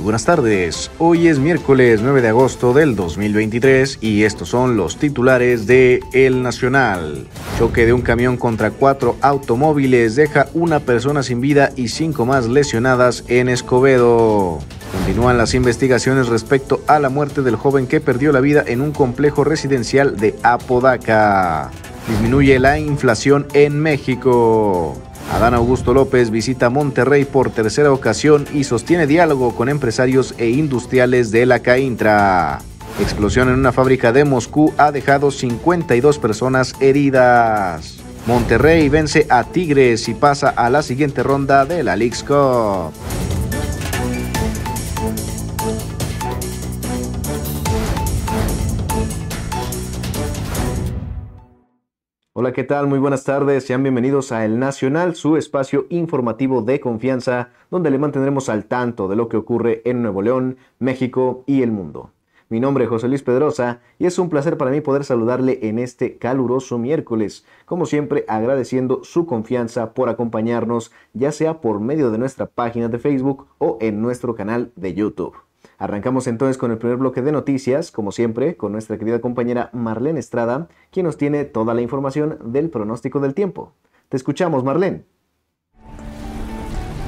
buenas tardes, hoy es miércoles 9 de agosto del 2023 y estos son los titulares de El Nacional. Choque de un camión contra cuatro automóviles deja una persona sin vida y cinco más lesionadas en Escobedo. Continúan las investigaciones respecto a la muerte del joven que perdió la vida en un complejo residencial de Apodaca. Disminuye la inflación en México. Adán Augusto López visita Monterrey por tercera ocasión y sostiene diálogo con empresarios e industriales de la Caintra. Explosión en una fábrica de Moscú ha dejado 52 personas heridas. Monterrey vence a Tigres y pasa a la siguiente ronda de la League's Cup. Hola, ¿qué tal? Muy buenas tardes. Sean bienvenidos a El Nacional, su espacio informativo de confianza, donde le mantendremos al tanto de lo que ocurre en Nuevo León, México y el mundo. Mi nombre es José Luis Pedrosa y es un placer para mí poder saludarle en este caluroso miércoles, como siempre agradeciendo su confianza por acompañarnos, ya sea por medio de nuestra página de Facebook o en nuestro canal de YouTube. Arrancamos entonces con el primer bloque de noticias, como siempre, con nuestra querida compañera Marlene Estrada, quien nos tiene toda la información del pronóstico del tiempo. Te escuchamos, Marlene.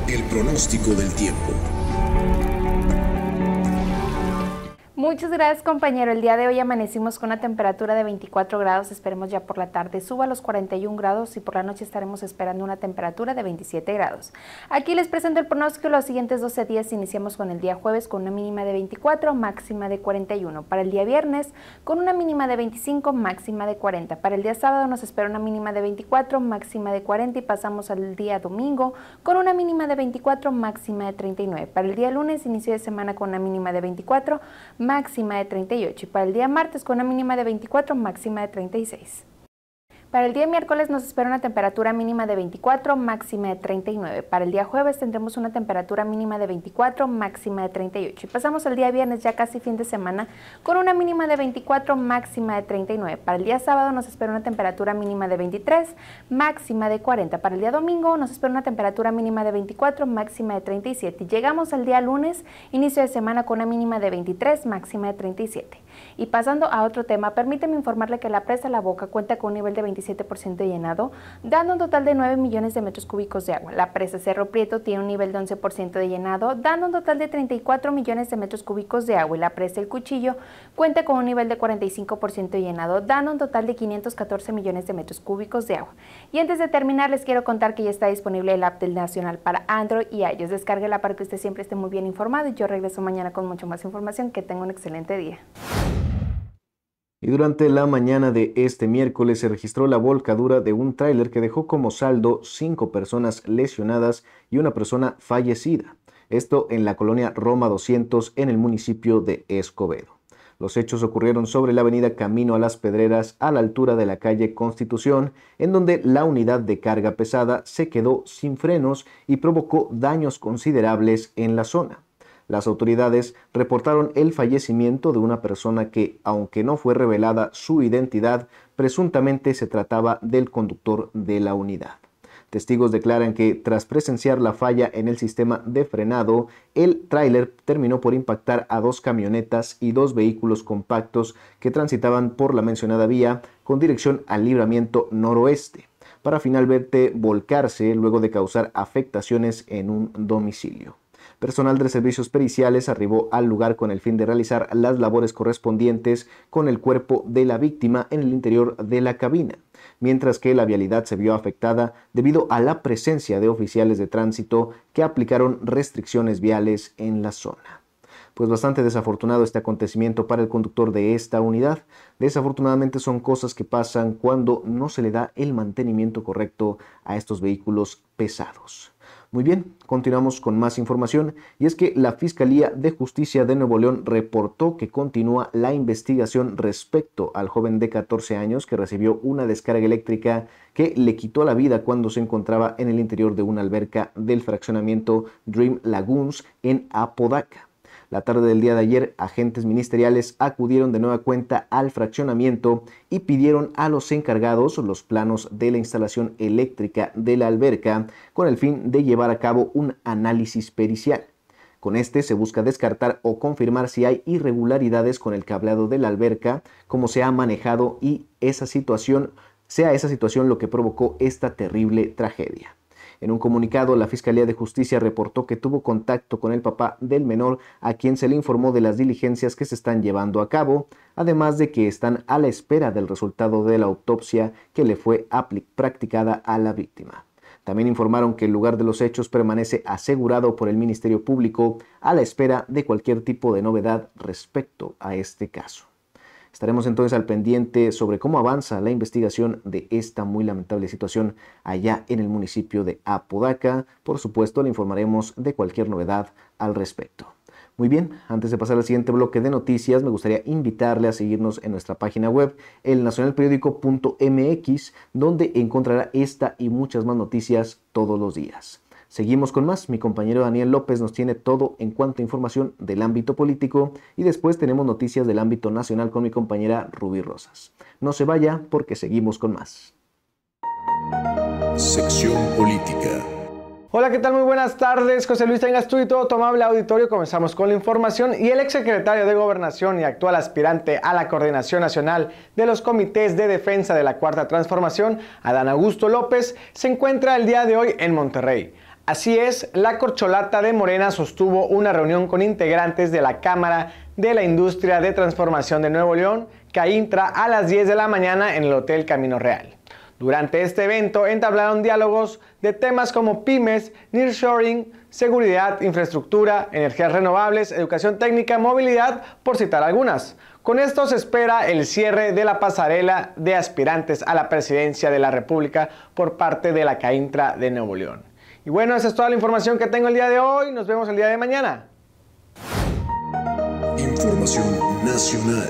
El pronóstico del tiempo. Muchas gracias compañero. El día de hoy amanecimos con una temperatura de 24 grados. Esperemos ya por la tarde suba a los 41 grados y por la noche estaremos esperando una temperatura de 27 grados. Aquí les presento el pronóstico los siguientes 12 días. Iniciamos con el día jueves con una mínima de 24, máxima de 41. Para el día viernes con una mínima de 25, máxima de 40. Para el día sábado nos espera una mínima de 24, máxima de 40 y pasamos al día domingo con una mínima de 24, máxima de 39. Para el día lunes inicio de semana con una mínima de 24, máxima máxima de 38 y para el día martes con una mínima de 24, máxima de 36. Para el día miércoles nos espera una temperatura mínima de 24, máxima de 39. Para el día jueves tendremos una temperatura mínima de 24, máxima de 38. Y pasamos el día viernes, ya casi fin de semana, con una mínima de 24, máxima de 39. Para el día sábado nos espera una temperatura mínima de 23, máxima de 40. Para el día domingo nos espera una temperatura mínima de 24, máxima de 37. llegamos al día lunes, inicio de semana con una mínima de 23, máxima de 37. Y pasando a otro tema, permíteme informarle que la presa La Boca cuenta con un nivel de 25 ciento de llenado, dando un total de 9 millones de metros cúbicos de agua. La presa Cerro Prieto tiene un nivel de 11% de llenado, dando un total de 34 millones de metros cúbicos de agua. Y la presa El Cuchillo cuenta con un nivel de 45% de llenado, dando un total de 514 millones de metros cúbicos de agua. Y antes de terminar, les quiero contar que ya está disponible el app del Nacional para Android y iOS. Descárguela para que usted siempre esté muy bien informado. Y yo regreso mañana con mucho más información. Que tenga un excelente día y durante la mañana de este miércoles se registró la volcadura de un tráiler que dejó como saldo cinco personas lesionadas y una persona fallecida. Esto en la colonia Roma 200 en el municipio de Escobedo. Los hechos ocurrieron sobre la avenida Camino a las Pedreras a la altura de la calle Constitución, en donde la unidad de carga pesada se quedó sin frenos y provocó daños considerables en la zona. Las autoridades reportaron el fallecimiento de una persona que, aunque no fue revelada su identidad, presuntamente se trataba del conductor de la unidad. Testigos declaran que tras presenciar la falla en el sistema de frenado, el tráiler terminó por impactar a dos camionetas y dos vehículos compactos que transitaban por la mencionada vía con dirección al libramiento noroeste, para finalmente volcarse luego de causar afectaciones en un domicilio. Personal de servicios periciales arribó al lugar con el fin de realizar las labores correspondientes con el cuerpo de la víctima en el interior de la cabina, mientras que la vialidad se vio afectada debido a la presencia de oficiales de tránsito que aplicaron restricciones viales en la zona pues bastante desafortunado este acontecimiento para el conductor de esta unidad. Desafortunadamente son cosas que pasan cuando no se le da el mantenimiento correcto a estos vehículos pesados. Muy bien, continuamos con más información y es que la Fiscalía de Justicia de Nuevo León reportó que continúa la investigación respecto al joven de 14 años que recibió una descarga eléctrica que le quitó la vida cuando se encontraba en el interior de una alberca del fraccionamiento Dream Lagoons en Apodaca. La tarde del día de ayer, agentes ministeriales acudieron de nueva cuenta al fraccionamiento y pidieron a los encargados los planos de la instalación eléctrica de la alberca con el fin de llevar a cabo un análisis pericial. Con este se busca descartar o confirmar si hay irregularidades con el cableado de la alberca, cómo se ha manejado y esa situación sea esa situación lo que provocó esta terrible tragedia. En un comunicado, la Fiscalía de Justicia reportó que tuvo contacto con el papá del menor, a quien se le informó de las diligencias que se están llevando a cabo, además de que están a la espera del resultado de la autopsia que le fue practicada a la víctima. También informaron que el lugar de los hechos permanece asegurado por el Ministerio Público a la espera de cualquier tipo de novedad respecto a este caso. Estaremos entonces al pendiente sobre cómo avanza la investigación de esta muy lamentable situación allá en el municipio de Apodaca. Por supuesto, le informaremos de cualquier novedad al respecto. Muy bien, antes de pasar al siguiente bloque de noticias, me gustaría invitarle a seguirnos en nuestra página web, elnacionalperiódico.mx, donde encontrará esta y muchas más noticias todos los días. Seguimos con más. Mi compañero Daniel López nos tiene todo en cuanto a información del ámbito político y después tenemos noticias del ámbito nacional con mi compañera Rubí Rosas. No se vaya porque seguimos con más. Sección Política. Hola, ¿qué tal? Muy buenas tardes. José Luis Tengas tú y todo tomable auditorio. Comenzamos con la información y el exsecretario de Gobernación y actual aspirante a la Coordinación Nacional de los Comités de Defensa de la Cuarta Transformación, Adán Augusto López, se encuentra el día de hoy en Monterrey Así es, la corcholata de Morena sostuvo una reunión con integrantes de la Cámara de la Industria de Transformación de Nuevo León, CAINTRA, a las 10 de la mañana en el Hotel Camino Real. Durante este evento entablaron diálogos de temas como pymes, nearshoring, seguridad, infraestructura, energías renovables, educación técnica, movilidad, por citar algunas. Con esto se espera el cierre de la pasarela de aspirantes a la presidencia de la República por parte de la CAINTRA de Nuevo León. Y bueno, esa es toda la información que tengo el día de hoy. Nos vemos el día de mañana. Información nacional.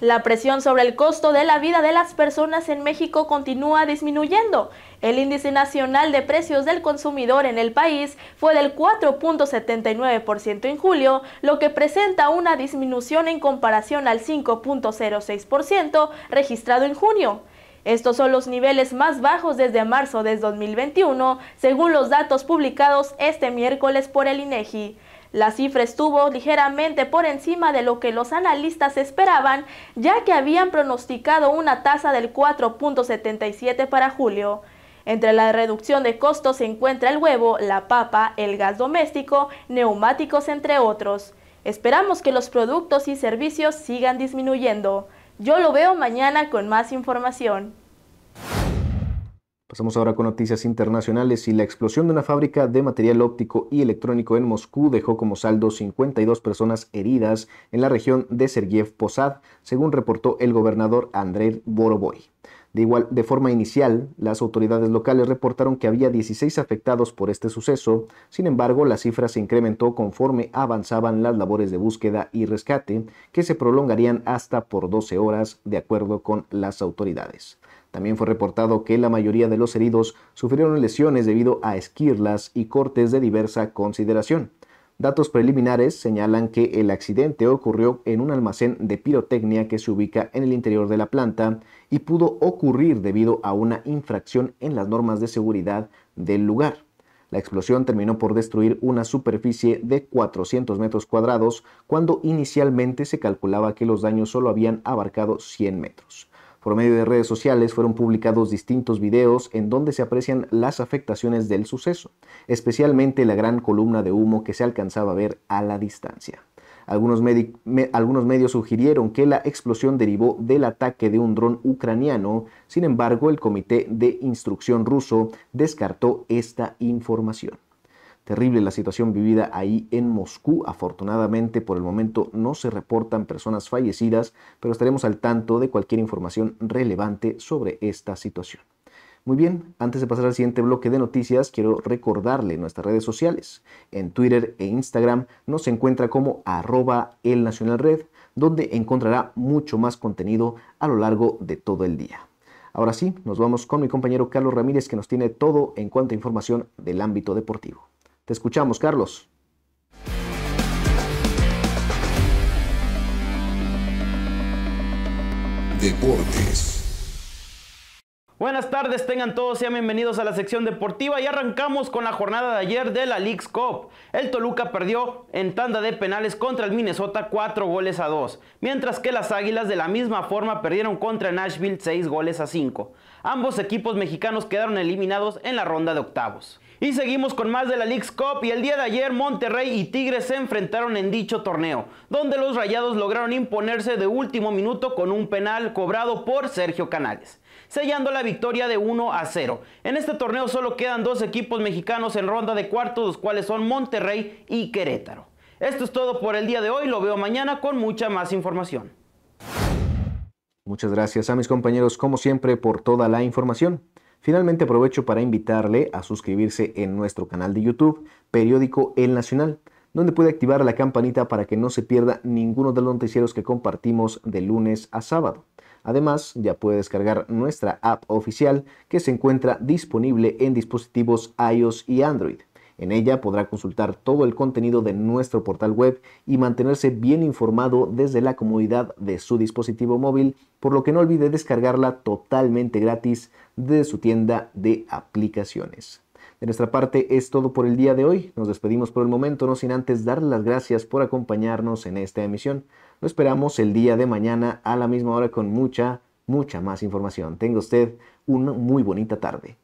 La presión sobre el costo de la vida de las personas en México continúa disminuyendo. El índice nacional de precios del consumidor en el país fue del 4.79% en julio, lo que presenta una disminución en comparación al 5.06% registrado en junio. Estos son los niveles más bajos desde marzo de 2021, según los datos publicados este miércoles por el INEGI. E la cifra estuvo ligeramente por encima de lo que los analistas esperaban, ya que habían pronosticado una tasa del 4.77 para julio. Entre la reducción de costos se encuentra el huevo, la papa, el gas doméstico, neumáticos, entre otros. Esperamos que los productos y servicios sigan disminuyendo. Yo lo veo mañana con más información. Pasamos ahora con noticias internacionales y la explosión de una fábrica de material óptico y electrónico en Moscú dejó como saldo 52 personas heridas en la región de Sergiev Posad, según reportó el gobernador Andrei Boroboy. De, forma inicial, las autoridades locales reportaron que había 16 afectados por este suceso, sin embargo, la cifra se incrementó conforme avanzaban las labores de búsqueda y rescate, que se prolongarían hasta por 12 horas, de acuerdo con las autoridades. También fue reportado que la mayoría de los heridos sufrieron lesiones debido a esquirlas y cortes de diversa consideración. Datos preliminares señalan que el accidente ocurrió en un almacén de pirotecnia que se ubica en el interior de la planta y pudo ocurrir debido a una infracción en las normas de seguridad del lugar. La explosión terminó por destruir una superficie de 400 metros cuadrados cuando inicialmente se calculaba que los daños solo habían abarcado 100 metros. Por medio de redes sociales fueron publicados distintos videos en donde se aprecian las afectaciones del suceso, especialmente la gran columna de humo que se alcanzaba a ver a la distancia. Algunos, medios sugirieron que la explosión derivó del ataque de un dron ucraniano, sin embargo el Comité de Instrucción ruso descartó esta información. Terrible la situación vivida ahí en Moscú. Afortunadamente por el momento no se reportan personas fallecidas, pero estaremos al tanto de cualquier información relevante sobre esta situación. Muy bien, antes de pasar al siguiente bloque de noticias, quiero recordarle nuestras redes sociales. En Twitter e Instagram nos encuentra como arroba el Nacional Red, donde encontrará mucho más contenido a lo largo de todo el día. Ahora sí, nos vamos con mi compañero Carlos Ramírez que nos tiene todo en cuanto a información del ámbito deportivo. Te escuchamos, Carlos. Deportes. Buenas tardes, tengan todos, sean bienvenidos a la sección deportiva y arrancamos con la jornada de ayer de la League's Cup. El Toluca perdió en tanda de penales contra el Minnesota 4 goles a 2, mientras que las Águilas de la misma forma perdieron contra Nashville 6 goles a 5. Ambos equipos mexicanos quedaron eliminados en la ronda de octavos. Y seguimos con más de la League's Cup y el día de ayer Monterrey y Tigres se enfrentaron en dicho torneo, donde los Rayados lograron imponerse de último minuto con un penal cobrado por Sergio Canales sellando la victoria de 1 a 0. En este torneo solo quedan dos equipos mexicanos en ronda de cuartos, los cuales son Monterrey y Querétaro. Esto es todo por el día de hoy, lo veo mañana con mucha más información. Muchas gracias a mis compañeros como siempre por toda la información. Finalmente aprovecho para invitarle a suscribirse en nuestro canal de YouTube, periódico El Nacional, donde puede activar la campanita para que no se pierda ninguno de los noticieros que compartimos de lunes a sábado. Además, ya puede descargar nuestra app oficial que se encuentra disponible en dispositivos iOS y Android. En ella podrá consultar todo el contenido de nuestro portal web y mantenerse bien informado desde la comodidad de su dispositivo móvil, por lo que no olvide descargarla totalmente gratis desde su tienda de aplicaciones. De nuestra parte es todo por el día de hoy. Nos despedimos por el momento, no sin antes dar las gracias por acompañarnos en esta emisión. Lo esperamos el día de mañana a la misma hora con mucha, mucha más información. Tenga usted una muy bonita tarde.